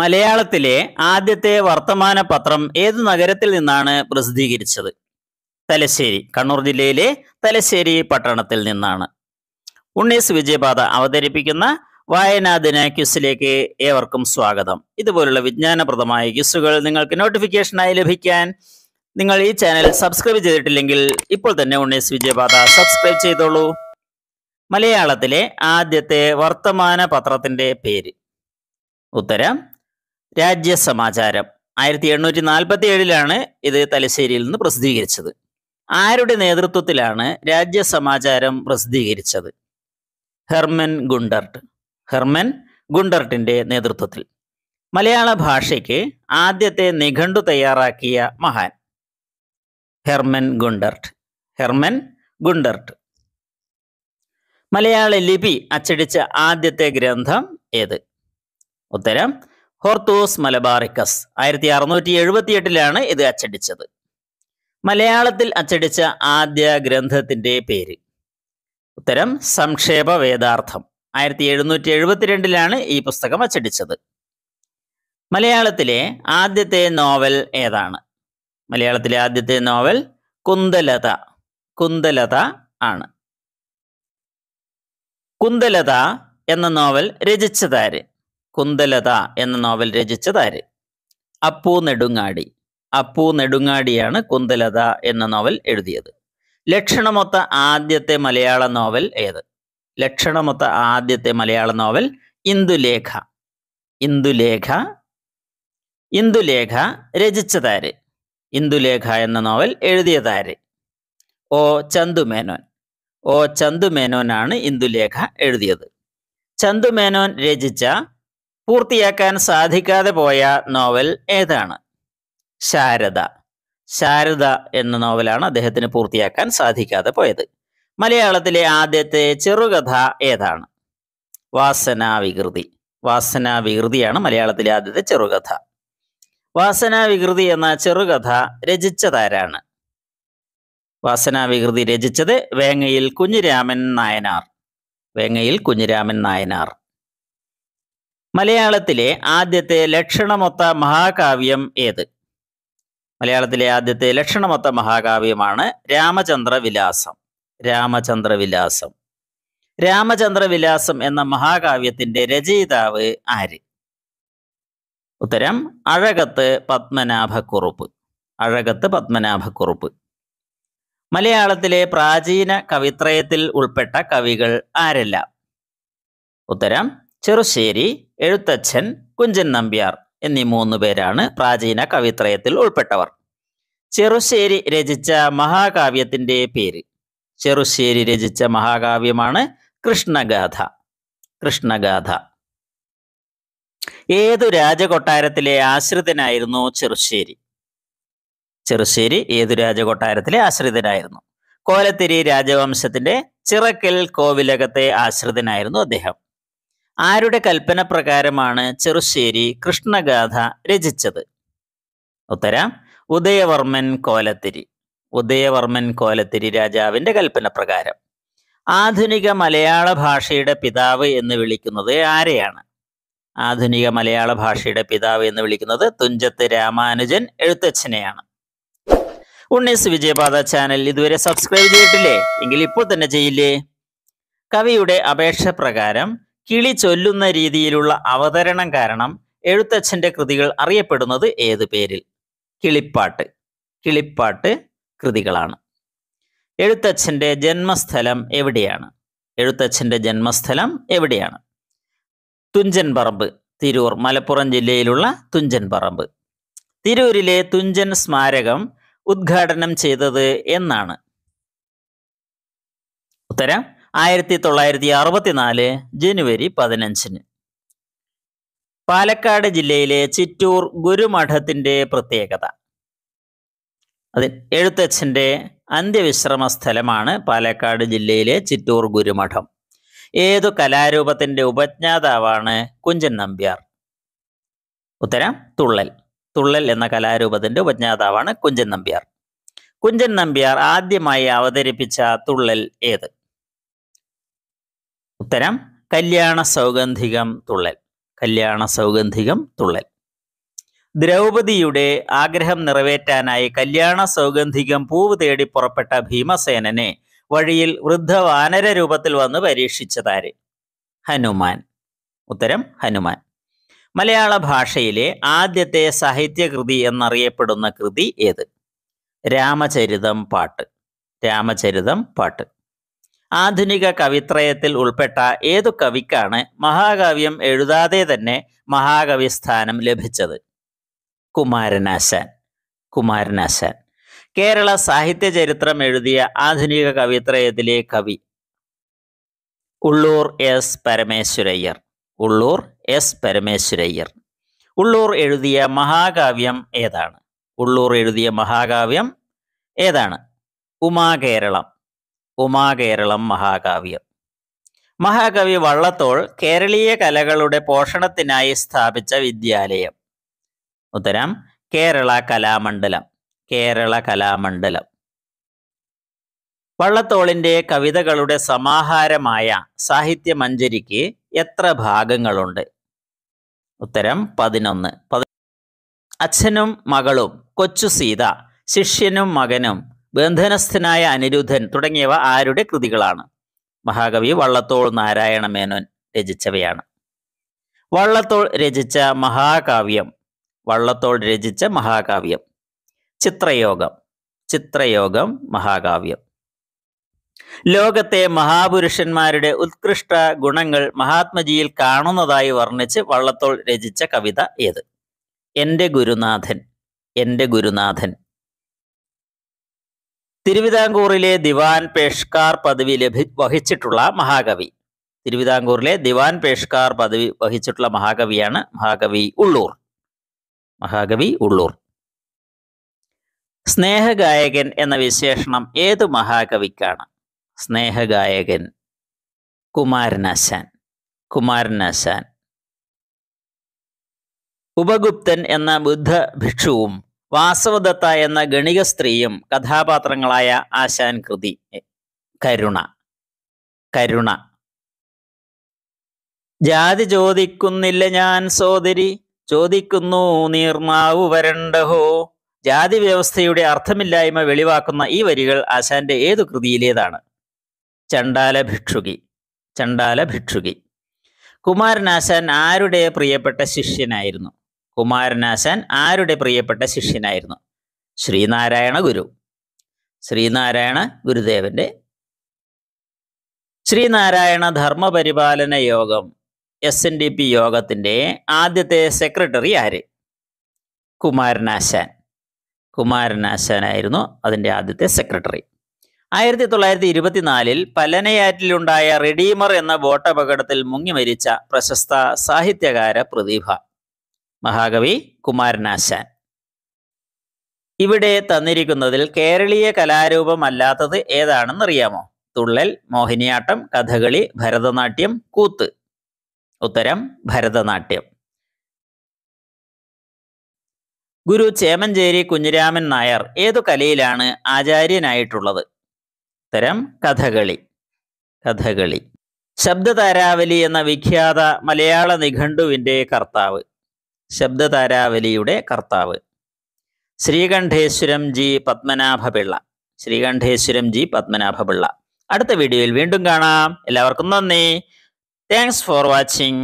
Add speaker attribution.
Speaker 1: മലയാളത്തിലെ ആദ്യത്തെ വർത്തമാന പത്രം ഏതു നഗരത്തിൽ നിന്നാണ് പ്രസിദ്ധീകരിച്ചത് തലശ്ശേരി കണ്ണൂർ ജില്ലയിലെ തലശ്ശേരി പട്ടണത്തിൽ നിന്നാണ് ഉണ്ണീസ് വിജയപാത അവതരിപ്പിക്കുന്ന വായനാദിന ക്യുസിലേക്ക് ഏവർക്കും സ്വാഗതം ഇതുപോലുള്ള വിജ്ഞാനപ്രദമായ ക്യുസുകൾ നിങ്ങൾക്ക് നോട്ടിഫിക്കേഷനായി ലഭിക്കാൻ നിങ്ങൾ ഈ ചാനൽ സബ്സ്ക്രൈബ് ചെയ്തിട്ടില്ലെങ്കിൽ ഇപ്പോൾ തന്നെ ഉണ്ണീസ് വിജയപാത സബ്സ്ക്രൈബ് ചെയ്തോളൂ മലയാളത്തിലെ ആദ്യത്തെ വർത്തമാന പത്രത്തിന്റെ പേര് ഉത്തരം സമാചാരം ആയിരത്തി എണ്ണൂറ്റി നാൽപ്പത്തി ഏഴിലാണ് ഇത് തലശ്ശേരിയിൽ നിന്ന് പ്രസിദ്ധീകരിച്ചത് ആരുടെ നേതൃത്വത്തിലാണ് സമാചാരം പ്രസിദ്ധീകരിച്ചത് ഹെർമൻ ഗുണ്ടർട്ട് ഹെർമൻ ഗുണ്ടർട്ടിന്റെ നേതൃത്വത്തിൽ മലയാള ഭാഷയ്ക്ക് ആദ്യത്തെ നിഘണ്ടു തയ്യാറാക്കിയ മഹാൻ ഹെർമൻ ഗുണ്ടർട്ട് ഹെർമൻ ഗുണ്ടർട്ട് മലയാള ലിപി അച്ചടിച്ച ആദ്യത്തെ ഗ്രന്ഥം ഏത് ഉത്തരം ഹോർത്തോസ് മലബാറിക്കസ് ആയിരത്തി അറുന്നൂറ്റി എട്ടിലാണ് ഇത് അച്ചടിച്ചത് മലയാളത്തിൽ അച്ചടിച്ച ആദ്യ ഗ്രന്ഥത്തിൻ്റെ പേര് ഉത്തരം സംക്ഷേപ വേദാർത്ഥം ആയിരത്തി എഴുന്നൂറ്റി എഴുപത്തിരണ്ടിലാണ് ഈ പുസ്തകം അച്ചടിച്ചത് മലയാളത്തിലെ ആദ്യത്തെ നോവൽ ഏതാണ് മലയാളത്തിലെ ആദ്യത്തെ നോവൽ കുന്തലത കുന്തലത ആണ് കുന്തലത എന്ന നോവൽ രചിച്ചതാര് കുന്തലത എന്ന നോവൽ രചിച്ചതാര് അപ്പു നെടുങ്ങാടി അപ്പു നെടുങ്ങാടിയാണ് കുന്തലത എന്ന നോവൽ എഴുതിയത് ലക്ഷണമൊത്ത ആദ്യത്തെ മലയാള നോവൽ ഏത് ലക്ഷണമൊത്ത ആദ്യത്തെ മലയാള നോവൽ ഇന്ദുലേഖ ഇന്ദുലേഖ ഇന്ദുലേഖ രചിച്ചതാര് ഇന്ദുലേഖ എന്ന നോവൽ എഴുതിയതാര് ഓ ചന്തുമേനോൻ ഓ ചന്തുമേനോനാണ് ഇന്ദുലേഖ എഴുതിയത് ചന്തുമേനോൻ രചിച്ച പൂർത്തിയാക്കാൻ സാധിക്കാതെ പോയ നോവൽ ഏതാണ് ശാരദ ശാരദ എന്ന നോവലാണ് അദ്ദേഹത്തിന് പൂർത്തിയാക്കാൻ സാധിക്കാതെ പോയത് മലയാളത്തിലെ ആദ്യത്തെ ചെറുകഥ ഏതാണ് വാസനാവികൃതി വാസനാവികൃതിയാണ് മലയാളത്തിലെ ആദ്യത്തെ ചെറുകഥ വാസനാവികൃതി എന്ന ചെറുകഥ രചിച്ചതാരാണ് വാസനാവികൃതി രചിച്ചത് വേങ്ങയിൽ കുഞ്ഞിരാമൻ നായനാർ വേങ്ങയിൽ കുഞ്ഞിരാമൻ നായനാർ മലയാളത്തിലെ ആദ്യത്തെ ലക്ഷണമൊത്ത മഹാകാവ്യം ഏത് മലയാളത്തിലെ ആദ്യത്തെ ലക്ഷണമൊത്ത മഹാകാവ്യമാണ് രാമചന്ദ്രവിലാസം രാമചന്ദ്രവിലാസം രാമചന്ദ്രവിലാസം എന്ന മഹാകാവ്യത്തിന്റെ രചയിതാവ് ആര് ഉത്തരം അഴകത്ത് പത്മനാഭക്കുറുപ്പ് അഴകത്ത് പത്മനാഭക്കുറുപ്പ് മലയാളത്തിലെ പ്രാചീന കവിത്രയത്തിൽ ഉൾപ്പെട്ട കവികൾ ആരെല്ലാം ഉത്തരം ചെറുശ്ശേരി എഴുത്തച്ഛൻ കുഞ്ചൻ നമ്പ്യാർ എന്നീ മൂന്നു പേരാണ് പ്രാചീന കവിത്രയത്തിൽ ഉൾപ്പെട്ടവർ ചെറുശ്ശേരി രചിച്ച മഹാകാവ്യത്തിൻ്റെ പേര് ചെറുശ്ശേരി രചിച്ച മഹാകാവ്യമാണ് കൃഷ്ണഗാഥ കൃഷ്ണഗാഥ ഏതു രാജകൊട്ടാരത്തിലെ ആശ്രിതനായിരുന്നു ചെറുശ്ശേരി ചെറുശ്ശേരി ഏതു രാജകൊട്ടാരത്തിലെ ആശ്രിതനായിരുന്നു കോലത്തിരി രാജവംശത്തിന്റെ ചിറക്കൽ കോവിലകത്തെ ആശ്രിതനായിരുന്നു അദ്ദേഹം ആരുടെ കൽപ്പന പ്രകാരമാണ് ചെറുശ്ശേരി കൃഷ്ണഗാഥ രചിച്ചത് ഉത്തരം ഉദയവർമ്മൻ കോലത്തിരി ഉദയവർമ്മൻ കോലത്തിരി രാജാവിന്റെ കൽപ്പന പ്രകാരം ആധുനിക മലയാള ഭാഷയുടെ പിതാവ് എന്ന് വിളിക്കുന്നത് ആരെയാണ് ആധുനിക മലയാള ഭാഷയുടെ പിതാവ് എന്ന് വിളിക്കുന്നത് തുഞ്ചത്ത് രാമാനുജൻ എഴുത്തച്ഛനെയാണ് ഉണ്ണീസ് വിജയപാത ചാനൽ ഇതുവരെ സബ്സ്ക്രൈബ് ചെയ്തിട്ടില്ലേ എങ്കിൽ ഇപ്പോൾ തന്നെ ചെയ്യില്ലേ കവിയുടെ അപേക്ഷ പ്രകാരം കിളി ചൊല്ലുന്ന രീതിയിലുള്ള അവതരണം കാരണം എഴുത്തച്ഛൻ്റെ കൃതികൾ അറിയപ്പെടുന്നത് ഏത് പേരിൽ കിളിപ്പാട്ട് കിളിപ്പാട്ട് കൃതികളാണ് എഴുത്തച്ഛൻ്റെ ജന്മസ്ഥലം എവിടെയാണ് എഴുത്തച്ഛൻ്റെ ജന്മസ്ഥലം എവിടെയാണ് തുഞ്ചൻ പറമ്പ് തിരൂർ മലപ്പുറം ജില്ലയിലുള്ള തുഞ്ചൻ പറമ്പ് തിരൂരിലെ തുഞ്ചൻ സ്മാരകം ഉദ്ഘാടനം ചെയ്തത് എന്നാണ് ഉത്തരം ആയിരത്തി തൊള്ളായിരത്തി അറുപത്തിനാല് ജനുവരി പതിനഞ്ചിന് പാലക്കാട് ജില്ലയിലെ ചിറ്റൂർ ഗുരുമഠത്തിൻ്റെ പ്രത്യേകത അതിൽ എഴുത്തച്ഛൻ്റെ അന്ത്യവിശ്രമ സ്ഥലമാണ് പാലക്കാട് ജില്ലയിലെ ചിറ്റൂർ ഗുരുമഠം ഏതു കലാരൂപത്തിൻ്റെ ഉപജ്ഞാതാവാണ് കുഞ്ചൻ നമ്പ്യാർ ഉത്തരം തുള്ളൽ തുള്ളൽ എന്ന കലാരൂപത്തിൻ്റെ ഉപജ്ഞാതാവാണ് കുഞ്ചൻ നമ്പ്യാർ കുഞ്ചൻ നമ്പ്യാർ ആദ്യമായി അവതരിപ്പിച്ച തുള്ളൽ ഏത് ഉത്തരം കല്യാണ സൗഗന്ധികം തുള്ളൽ കല്യാണ സൗഗന്ധികം തുള്ളൽ ദ്രൗപദിയുടെ ആഗ്രഹം നിറവേറ്റാനായി കല്യാണ സൗഗന്ധികം പൂവ് തേടി പുറപ്പെട്ട ഭീമസേനനെ വഴിയിൽ വൃദ്ധ വാനര രൂപത്തിൽ വന്ന് പരീക്ഷിച്ചതാര് ഹനുമാൻ ഉത്തരം ഹനുമാൻ മലയാള ഭാഷയിലെ ആദ്യത്തെ സാഹിത്യകൃതി എന്നറിയപ്പെടുന്ന കൃതി ഏത് രാമചരിതം പാട്ട് രാമചരിതം പാട്ട് ആധുനിക കവിത്രയത്തിൽ ഉൾപ്പെട്ട ഏതു കവിക്കാണ് മഹാകാവ്യം എഴുതാതെ തന്നെ മഹാകവി സ്ഥാനം ലഭിച്ചത് കുമാരനാശാൻ കുമാരനാശാൻ കേരള സാഹിത്യ ചരിത്രം എഴുതിയ ആധുനിക കവിത്രയത്തിലെ കവി ഉള്ളൂർ എസ് പരമേശ്വരയ്യർ ഉള്ളൂർ എസ് പരമേശ്വരയ്യർ ഉള്ളൂർ എഴുതിയ മഹാകാവ്യം ഏതാണ് ഉള്ളൂർ എഴുതിയ മഹാകാവ്യം ഏതാണ് ഉമാകേരളം ഉമാകേരളം മഹാകാവ്യം മഹാകവി വള്ളത്തോൾ കേരളീയ കലകളുടെ പോഷണത്തിനായി സ്ഥാപിച്ച വിദ്യാലയം ഉത്തരം കേരള കലാമണ്ഡലം കേരള കലാമണ്ഡലം വള്ളത്തോളിന്റെ കവിതകളുടെ സമാഹാരമായ സാഹിത്യമഞ്ജരിക്ക് എത്ര ഭാഗങ്ങളുണ്ട് ഉത്തരം പതിനൊന്ന് അച്ഛനും മകളും കൊച്ചു സീത ശിഷ്യനും മകനും ബന്ധനസ്ഥനായ അനിരുദ്ധൻ തുടങ്ങിയവ ആരുടെ കൃതികളാണ് മഹാകവി വള്ളത്തോൾ നാരായണ മേനോൻ രചിച്ചവയാണ് വള്ളത്തോൾ രചിച്ച മഹാകാവ്യം വള്ളത്തോൾ രചിച്ച മഹാകാവ്യം ചിത്രയോഗം ചിത്രയോഗം മഹാകാവ്യം ലോകത്തെ മഹാപുരുഷന്മാരുടെ ഉത്കൃഷ്ട ഗുണങ്ങൾ മഹാത്മജിയിൽ കാണുന്നതായി വർണ്ണിച്ച് വള്ളത്തോൾ രചിച്ച കവിത ഏത് എൻ്റെ ഗുരുനാഥൻ എൻ്റെ ഗുരുനാഥൻ തിരുവിതാംകൂറിലെ ദിവാൻ പേഷ്കാർ പദവി ലഭി വഹിച്ചിട്ടുള്ള മഹാകവി തിരുവിതാംകൂറിലെ ദിവാൻ പേഷ്കാർ പദവി വഹിച്ചിട്ടുള്ള മഹാകവിയാണ് മഹാകവി ഉള്ളൂർ മഹാകവി ഉള്ളൂർ സ്നേഹഗായകൻ എന്ന വിശേഷണം ഏതു മഹാകവിക്കാണ് സ്നേഹഗായകൻ കുമാരനാശാൻ കുമാരനാശാൻ ഉപഗുപ്തൻ എന്ന ബുദ്ധ ഭിക്ഷുവും വാസവദത്ത എന്ന ഗണിക സ്ത്രീയും കഥാപാത്രങ്ങളായ ആശാൻ കൃതി കരുണ കരുണ ജാതി ചോദിക്കുന്നില്ല ഞാൻ സോദരി ചോദിക്കുന്നു നീർമാവു വരണ്ടഹോ ജാതി വ്യവസ്ഥയുടെ അർത്ഥമില്ലായ്മ വെളിവാക്കുന്ന ഈ വരികൾ ആശാന്റെ ഏതു കൃതിയിലേതാണ് ചണ്ടാല ഭിക്ഷുകി ചണ്ടാല ഭിക്ഷുകി കുമാരനാശാൻ ആരുടെ പ്രിയപ്പെട്ട ശിഷ്യനായിരുന്നു കുമാരനാശാൻ ആരുടെ പ്രിയപ്പെട്ട ശിഷ്യനായിരുന്നു ശ്രീനാരായണ ഗുരു ശ്രീനാരായണ ഗുരുദേവന്റെ ശ്രീനാരായണ ധർമ്മപരിപാലന യോഗം എസ് എൻ ഡി പി യോഗത്തിൻ്റെ ആദ്യത്തെ സെക്രട്ടറി ആര് കുമാരനാശാൻ കുമാരനാശാനായിരുന്നു അതിൻ്റെ ആദ്യത്തെ സെക്രട്ടറി ആയിരത്തി തൊള്ളായിരത്തി ഇരുപത്തിനാലിൽ പലനയാറ്റിലുണ്ടായ റെഡീമർ എന്ന ബോട്ടപകടത്തിൽ മുങ്ങി മരിച്ച പ്രശസ്ത സാഹിത്യകാര പ്രതിഭ മഹാകവി കുമാരനാശാൻ ഇവിടെ തന്നിരിക്കുന്നതിൽ കേരളീയ കലാരൂപമല്ലാത്തത് ഏതാണെന്നറിയാമോ തുള്ളൽ മോഹിനിയാട്ടം കഥകളി ഭരതനാട്യം കൂത്ത് ഉത്തരം ഭരതനാട്യം ഗുരു ചേമഞ്ചേരി കുഞ്ഞിരാമൻ നായർ ഏതു കലയിലാണ് ആചാര്യനായിട്ടുള്ളത് ഉത്തരം കഥകളി കഥകളി ശബ്ദതാരാവലി എന്ന വിഖ്യാത മലയാള നിഘണ്ടുവിൻ്റെ കർത്താവ് ശബ്ദതാരാവലിയുടെ കർത്താവ് ശ്രീകണ്ഠേശ്വരം ജി പത്മനാഭപിള്ള ശ്രീകണ്ഠേശ്വരം ജി പത്മനാഭപിള്ള അടുത്ത വീഡിയോയിൽ വീണ്ടും കാണാം എല്ലാവർക്കും നന്ദി താങ്ക്സ് ഫോർ വാച്ചിങ്